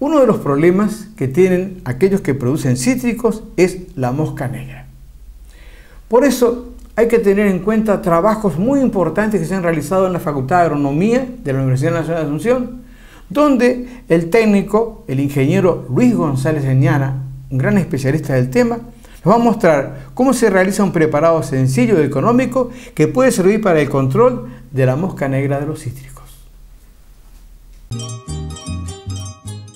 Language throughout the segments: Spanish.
Uno de los problemas que tienen aquellos que producen cítricos es la mosca negra. Por eso hay que tener en cuenta trabajos muy importantes que se han realizado en la Facultad de Agronomía de la Universidad Nacional de Asunción, donde el técnico, el ingeniero Luis González Eñana, un gran especialista del tema, nos va a mostrar cómo se realiza un preparado sencillo y económico que puede servir para el control de la mosca negra de los cítricos.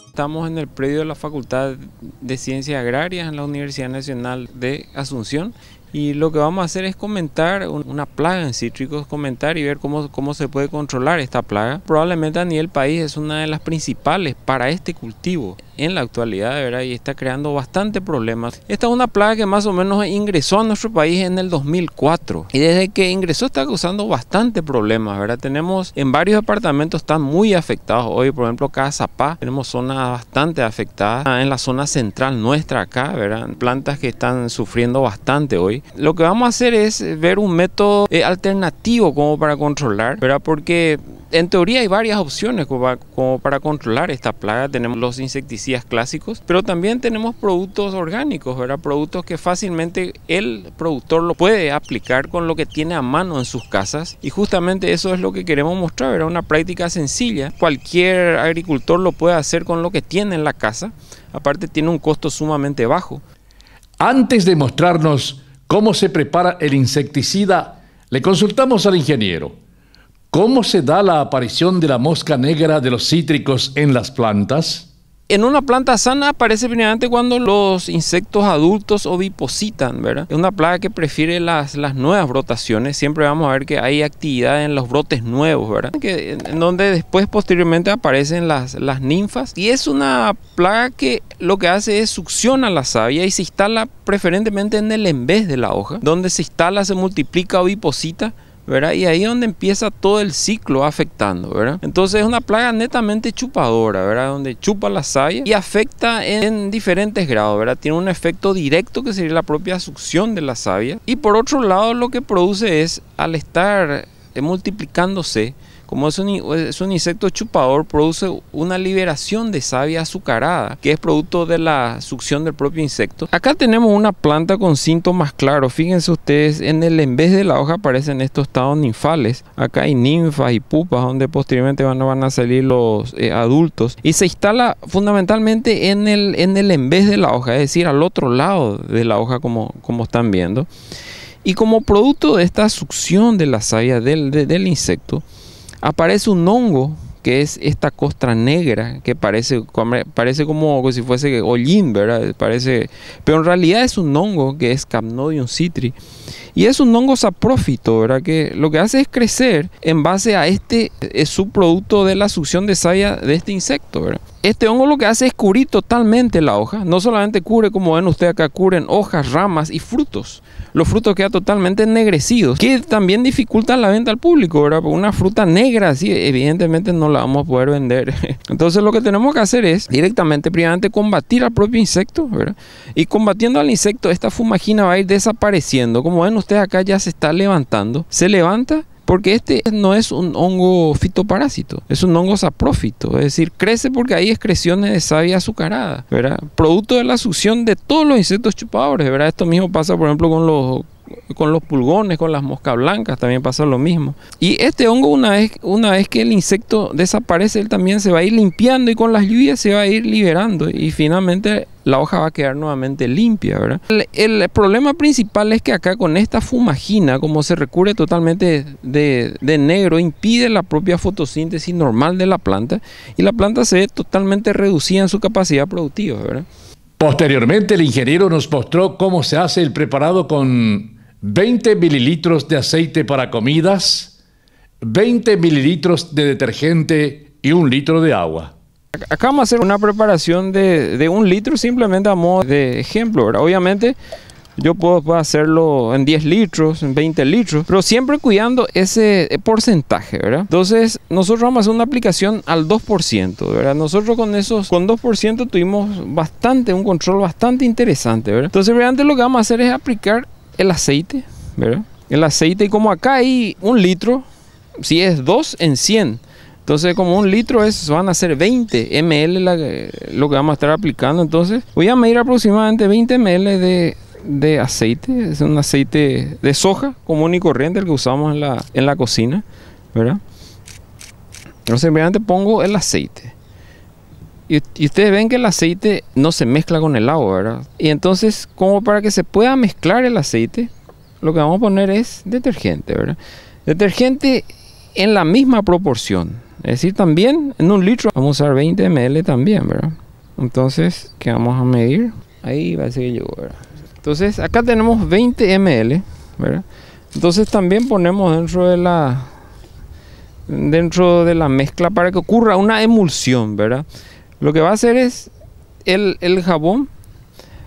Estamos en el predio de la Facultad de Ciencias Agrarias en la Universidad Nacional de Asunción y lo que vamos a hacer es comentar una plaga en cítricos, comentar y ver cómo, cómo se puede controlar esta plaga. Probablemente a nivel país es una de las principales para este cultivo en la actualidad, verdad, y está creando bastante problemas. Esta es una plaga que más o menos ingresó a nuestro país en el 2004 y desde que ingresó está causando bastante problemas, ¿verdad? Tenemos en varios apartamentos están muy afectados hoy, por ejemplo, casa Zapá, tenemos zonas bastante afectadas ah, en la zona central nuestra acá, ¿verdad? Plantas que están sufriendo bastante hoy. Lo que vamos a hacer es ver un método eh, alternativo como para controlar, ¿verdad? Porque en teoría hay varias opciones como para, controlar esta plaga. Tenemos los insecticidas clásicos, pero también tenemos productos orgánicos, ¿verdad? Productos que fácilmente el productor lo puede aplicar con lo que tiene a mano en sus casas. Y justamente eso es lo que queremos mostrar, Una práctica sencilla. Cualquier agricultor lo puede hacer con lo que tiene en la casa. Aparte tiene un costo sumamente bajo. Antes de mostrarnos cómo se prepara el insecticida, le consultamos al ingeniero. ¿Cómo se da la aparición de la mosca negra de los cítricos en las plantas? En una planta sana aparece primeramente cuando los insectos adultos ovipositan, ¿verdad? Es una plaga que prefiere las, las nuevas brotaciones. Siempre vamos a ver que hay actividad en los brotes nuevos, ¿verdad? en donde después posteriormente aparecen las, las ninfas. Y es una plaga que lo que hace es succiona la savia y se instala preferentemente en el embés de la hoja, donde se instala, se multiplica, oviposita y ahí es donde empieza todo el ciclo afectando, ¿verdad? Entonces es una plaga netamente chupadora, ¿verdad? Donde chupa la savia y afecta en, diferentes grados, ¿verdad? Tiene un efecto directo que sería la propia succión de la savia y por otro lado lo que produce es al estar eh, multiplicándose como es un, insecto chupador, produce una liberación de savia azucarada, que es producto de la succión del propio insecto. Acá tenemos una planta con síntomas claros. Fíjense ustedes, en el en vez de la hoja aparecen estos estados ninfales. Acá hay ninfas y pupas, donde posteriormente van, a salir los eh, adultos. Y se instala fundamentalmente en el, en el vez de la hoja, es decir, al otro lado de la hoja, como, están viendo. Y como producto de esta succión de la savia del insecto, aparece un hongo que es esta costra negra que parece, parece como, si fuese hollín, ¿verdad? Parece, pero en realidad es un hongo que es Capnodium citri y es un hongo saprófito, ¿verdad? Que lo que hace es crecer en base a este es eh, subproducto de la succión de saya de este insecto, ¿verdad? Este hongo lo que hace es cubrir totalmente la hoja. No solamente cubre, como ven ustedes acá, cubren hojas, ramas y frutos. Los frutos quedan totalmente ennegrecidos, que también dificultan la venta al público, ¿verdad? una fruta negra así, evidentemente no la vamos a poder vender. Entonces lo que tenemos que hacer es directamente, primeramente, combatir al propio insecto, ¿verdad? Y combatiendo al insecto, esta fumagina va a ir desapareciendo. Como ven ustedes acá, ya se está levantando. Se levanta porque este no es un hongo fitoparásito, es un hongo saprófito, es decir, crece porque hay excreciones de savia azucarada, ¿verdad? Producto de la succión de todos los insectos chupadores, ¿verdad? Esto mismo pasa, por ejemplo, con los con los pulgones, con las moscas blancas también pasa lo mismo. Y este hongo una vez, una vez que el insecto desaparece, él también se va a ir limpiando y con las lluvias se va a ir liberando y finalmente la hoja va a quedar nuevamente limpia, El, problema principal es que acá con esta fumagina, como se recubre totalmente de, negro, impide la propia fotosíntesis normal de la planta y la planta se ve totalmente reducida en su capacidad productiva, Posteriormente, el ingeniero nos mostró cómo se hace el preparado con 20 mililitros de aceite para comidas, 20 mililitros de detergente y un litro de agua. Acá vamos a hacer una preparación de, de un litro simplemente a modo de ejemplo. ¿verdad? Obviamente yo puedo hacerlo en 10 litros, en 20 litros, pero siempre cuidando ese porcentaje, ¿verdad? Entonces, nosotros vamos a hacer una aplicación al 2%, ¿verdad? Nosotros con esos, con 2% tuvimos bastante, un control bastante interesante, ¿verdad? Entonces, realmente lo que vamos a hacer es aplicar el aceite, ¿verdad? El aceite, y como acá hay un litro, si es 2 en 100, entonces, como un litro es, van a ser 20 ml lo que vamos a estar aplicando. Entonces, voy a medir aproximadamente 20 ml de, aceite. Es un aceite de soja común y corriente, el que usamos en la, cocina, ¿verdad? Entonces, mediante pongo el aceite. Y, ustedes ven que el aceite no se mezcla con el agua, ¿verdad? Y entonces, como para que se pueda mezclar el aceite, lo que vamos a poner es detergente, ¿verdad? Detergente en la misma proporción. Es decir, también en un litro vamos a usar 20 ml también, ¿verdad? Entonces, ¿qué vamos a medir? Ahí va a que llegó, ¿verdad? Entonces, acá tenemos 20 ml, ¿verdad? Entonces también ponemos dentro de la dentro de la mezcla para que ocurra una emulsión, ¿verdad? Lo que va a hacer es el, el jabón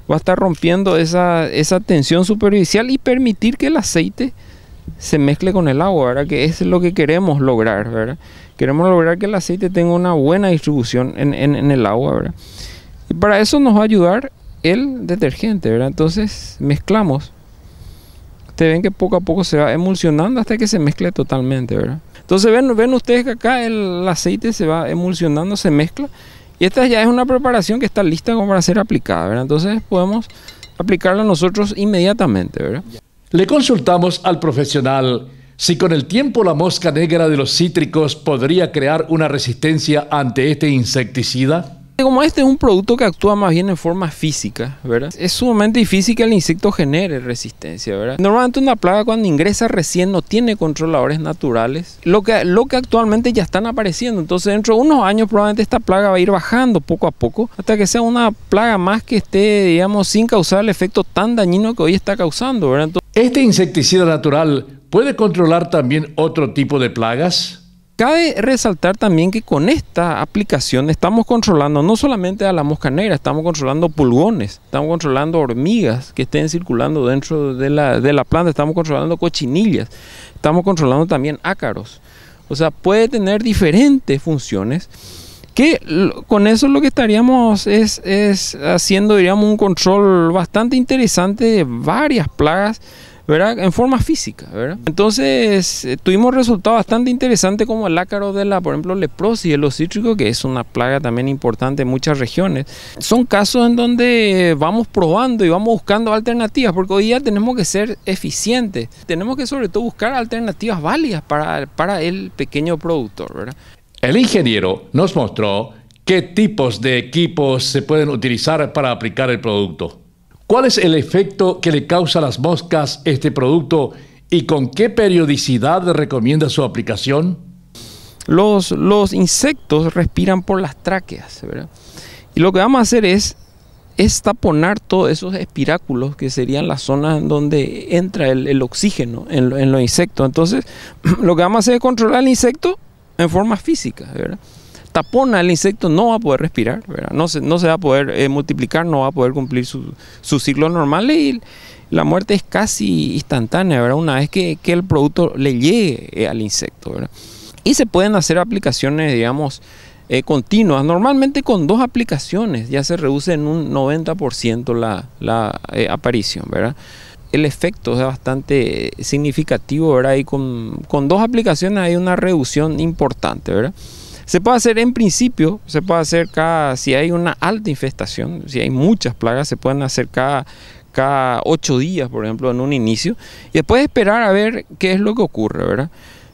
va a estar rompiendo esa, esa, tensión superficial y permitir que el aceite se mezcle con el agua, ¿verdad? Que es lo que queremos lograr, ¿verdad? Queremos lograr que el aceite tenga una buena distribución en, en, el agua, ¿verdad? Y para eso nos va a ayudar el detergente, ¿verdad? Entonces mezclamos. Ustedes ven que poco a poco se va emulsionando hasta que se mezcle totalmente, ¿verdad? Entonces ven, ven ustedes que acá el aceite se va emulsionando, se mezcla y esta ya es una preparación que está lista como para ser aplicada, ¿verdad? Entonces podemos aplicarla nosotros inmediatamente, ¿verdad? Le consultamos al profesional si con el tiempo la mosca negra de los cítricos podría crear una resistencia ante este insecticida. Como este es un producto que actúa más bien en forma física, ¿verdad? Es sumamente difícil que el insecto genere resistencia, ¿verdad? Normalmente una plaga cuando ingresa recién no tiene controladores naturales, lo que, lo que actualmente ya están apareciendo. Entonces dentro de unos años probablemente esta plaga va a ir bajando poco a poco hasta que sea una plaga más que esté, digamos, sin causar el efecto tan dañino que hoy está causando, ¿verdad? este insecticida natural puede controlar también otro tipo de plagas. Cabe resaltar también que con esta aplicación estamos controlando no solamente a la mosca negra, estamos controlando pulgones, estamos controlando hormigas que estén circulando dentro de la, planta, estamos controlando cochinillas, estamos controlando también ácaros. O sea, puede tener diferentes funciones que con eso lo que estaríamos es, haciendo, diríamos, un control bastante interesante de varias plagas en forma física, Entonces eh, tuvimos resultados bastante interesantes como el ácaro de la, por ejemplo, leprosis, el cítrico, que es una plaga también importante en muchas regiones. Son casos en donde vamos probando y vamos buscando alternativas, porque hoy día tenemos que ser eficientes, tenemos que sobre todo buscar alternativas válidas para, para el pequeño productor, ¿verdad? El ingeniero nos mostró qué tipos de equipos se pueden utilizar para aplicar el producto. ¿Cuál es el efecto que le causa a las moscas este producto y con qué periodicidad recomienda su aplicación? Los, insectos respiran por las tráqueas, ¿verdad? Y lo que vamos a hacer es estaponar taponar todos esos espiráculos que serían las zonas donde entra el, oxígeno en, los insectos. Entonces, lo que vamos a hacer es controlar al insecto en forma física, ¿verdad? tapona el insecto, no va a poder respirar, ¿verdad? No, se, no se va a poder eh, multiplicar, no va a poder cumplir su ciclo normal y la muerte es casi instantánea, ¿verdad? Una vez que, que el producto le llegue eh, al insecto, Y se pueden hacer aplicaciones, digamos, eh, continuas. Normalmente con dos aplicaciones ya se reduce en un 90% la, la aparición, ¿verdad? El efecto es bastante significativo, ¿verdad? Y con, con, dos aplicaciones hay una reducción importante, ¿verdad? Se puede hacer en principio, se puede hacer cada, si hay una alta infestación, si hay muchas plagas, se pueden hacer cada, cada ocho días, por ejemplo, en un inicio, y después esperar a ver qué es lo que ocurre, ¿verdad?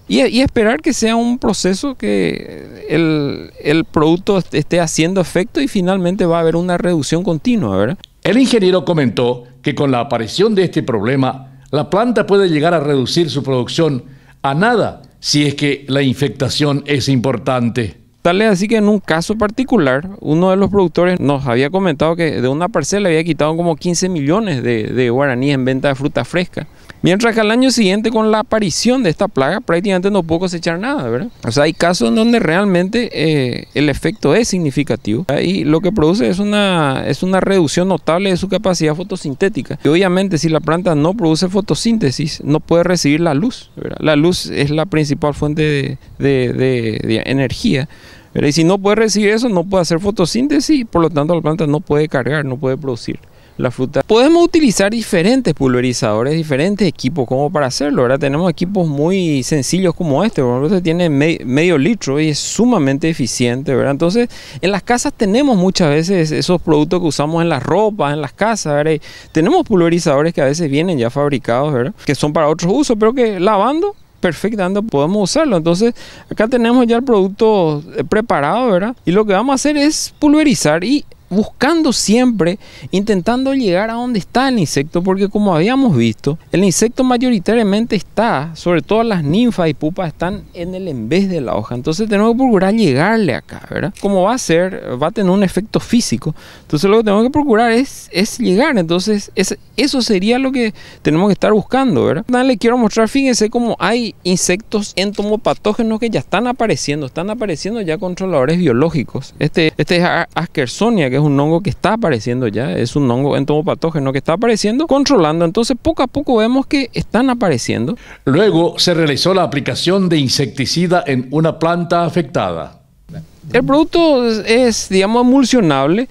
Y, esperar que sea un proceso que el, el producto esté haciendo efecto y finalmente va a haber una reducción continua, ¿verdad? El ingeniero comentó que con la aparición de este problema, la planta puede llegar a reducir su producción a nada si es que la infectación es importante. Tal es así que en un caso particular, uno de los productores nos había comentado que de una parcela había quitado como 15 millones de, de guaraníes en venta de fruta fresca. Mientras que al año siguiente, con la aparición de esta plaga, prácticamente no pudo cosechar nada, ¿verdad? O sea, hay casos donde realmente eh, el efecto es significativo y lo que produce es una, es una reducción notable de su capacidad fotosintética. Y obviamente, si la planta no produce fotosíntesis, no puede recibir la luz. La luz es la principal fuente de, de, energía. Y si no puede recibir eso, no puede hacer fotosíntesis, y por lo tanto la planta no puede cargar, no puede producir la fruta. Podemos utilizar diferentes pulverizadores, diferentes equipos como para hacerlo. Ahora tenemos equipos muy sencillos como este, por ejemplo, este tiene medio litro y es sumamente eficiente, ¿verdad? Entonces, en las casas tenemos muchas veces esos productos que usamos en las ropas, en las casas, ¿verdad? tenemos pulverizadores que a veces vienen ya fabricados, ¿verdad? Que son para otros usos, pero que lavando perfectamente podemos usarlo. Entonces, acá tenemos ya el producto eh, preparado, ¿verdad? Y lo que vamos a hacer es pulverizar y buscando siempre, intentando llegar a donde está el insecto, porque como habíamos visto, el insecto mayoritariamente está, sobre todo las ninfas y pupas, están en el en de la hoja. Entonces tenemos que procurar llegarle acá, ¿verdad? Como va a ser, va a tener un efecto físico. Entonces lo que tenemos que procurar es, es llegar. Entonces eso sería lo que tenemos que estar buscando, ¿verdad? le quiero mostrar, fíjense cómo hay insectos entomopatógenos que ya están apareciendo, están apareciendo ya controladores biológicos. Este, este es Askersonia, que es un hongo que está apareciendo ya, es un hongo entomopatógeno que está apareciendo, controlando. Entonces, poco a poco vemos que están apareciendo. Luego se realizó la aplicación de insecticida en una planta afectada. El producto es, digamos, emulsionable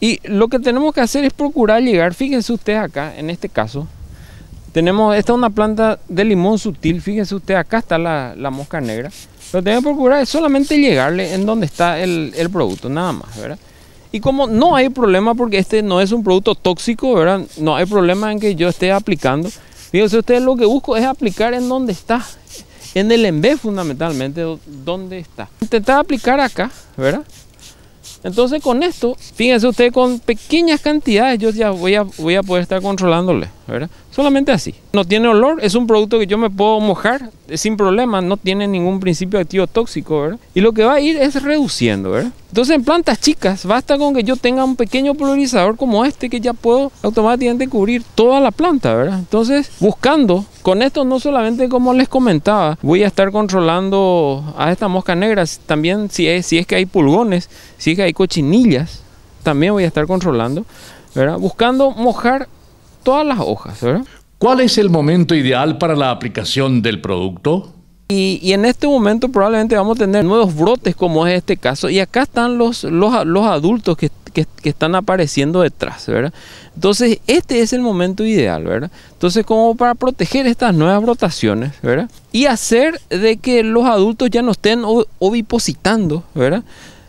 y lo que tenemos que hacer es procurar llegar, fíjense ustedes acá, en este caso, tenemos, esta es una planta de limón sutil, fíjense ustedes, acá está la, mosca negra. Lo que tenemos que procurar es solamente llegarle en donde está el, el producto, nada más, ¿verdad? Y como no hay problema porque este no es un producto tóxico, ¿verdad? No hay problema en que yo esté aplicando. Fíjense ustedes, lo que busco es aplicar en donde está, en el envés fundamentalmente, donde está. Intentar aplicar acá, ¿verdad? Entonces con esto, fíjense ustedes, con pequeñas cantidades yo ya voy a, voy a poder estar controlándole, ¿verdad? Solamente así. No tiene olor, es un producto que yo me puedo mojar sin problema, no tiene ningún principio activo tóxico, ¿verdad? Y lo que va a ir es reduciendo, ¿verdad? Entonces en plantas chicas basta con que yo tenga un pequeño pulverizador como este que ya puedo automáticamente cubrir toda la planta, ¿verdad? Entonces buscando con esto no solamente como les comentaba, voy a estar controlando a estas mosca negras, también si es, si es que hay pulgones, si es que hay cochinillas, también voy a estar controlando, buscando mojar todas las hojas. ¿Cuál es el momento ideal para la aplicación del producto? Y, en este momento probablemente vamos a tener nuevos brotes como es este caso. Y acá están los, los, los adultos que están que, están apareciendo detrás, ¿verdad? Entonces, este es el momento ideal, ¿verdad? Entonces, como para proteger estas nuevas rotaciones ¿verdad? Y hacer de que los adultos ya no estén ovipositando, ¿verdad?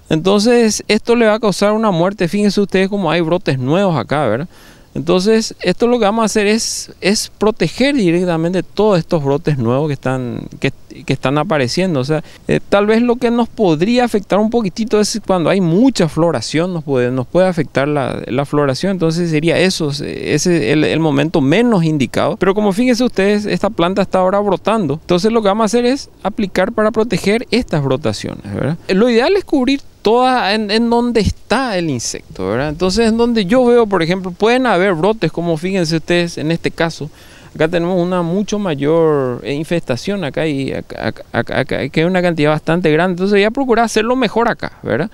Entonces, esto le va a causar una muerte. Fíjense ustedes cómo hay brotes nuevos acá, ¿verdad? Entonces, esto lo que vamos a hacer es, proteger directamente todos estos brotes nuevos que están, que están que están apareciendo. O sea, eh, tal vez lo que nos podría afectar un poquitito es cuando hay mucha floración, nos puede, nos puede afectar la, floración. Entonces sería eso, eh, ese es el, momento menos indicado. Pero como fíjense ustedes, esta planta está ahora brotando. Entonces lo que vamos a hacer es aplicar para proteger estas brotaciones. ¿verdad? Lo ideal es cubrir toda en, en, donde está el insecto, ¿verdad? Entonces, en donde yo veo, por ejemplo, pueden haber brotes, como fíjense ustedes en este caso, Acá tenemos una mucho mayor eh, infestación, acá hay, acá, una cantidad bastante grande, entonces ya a procurar hacerlo mejor acá, ¿verdad?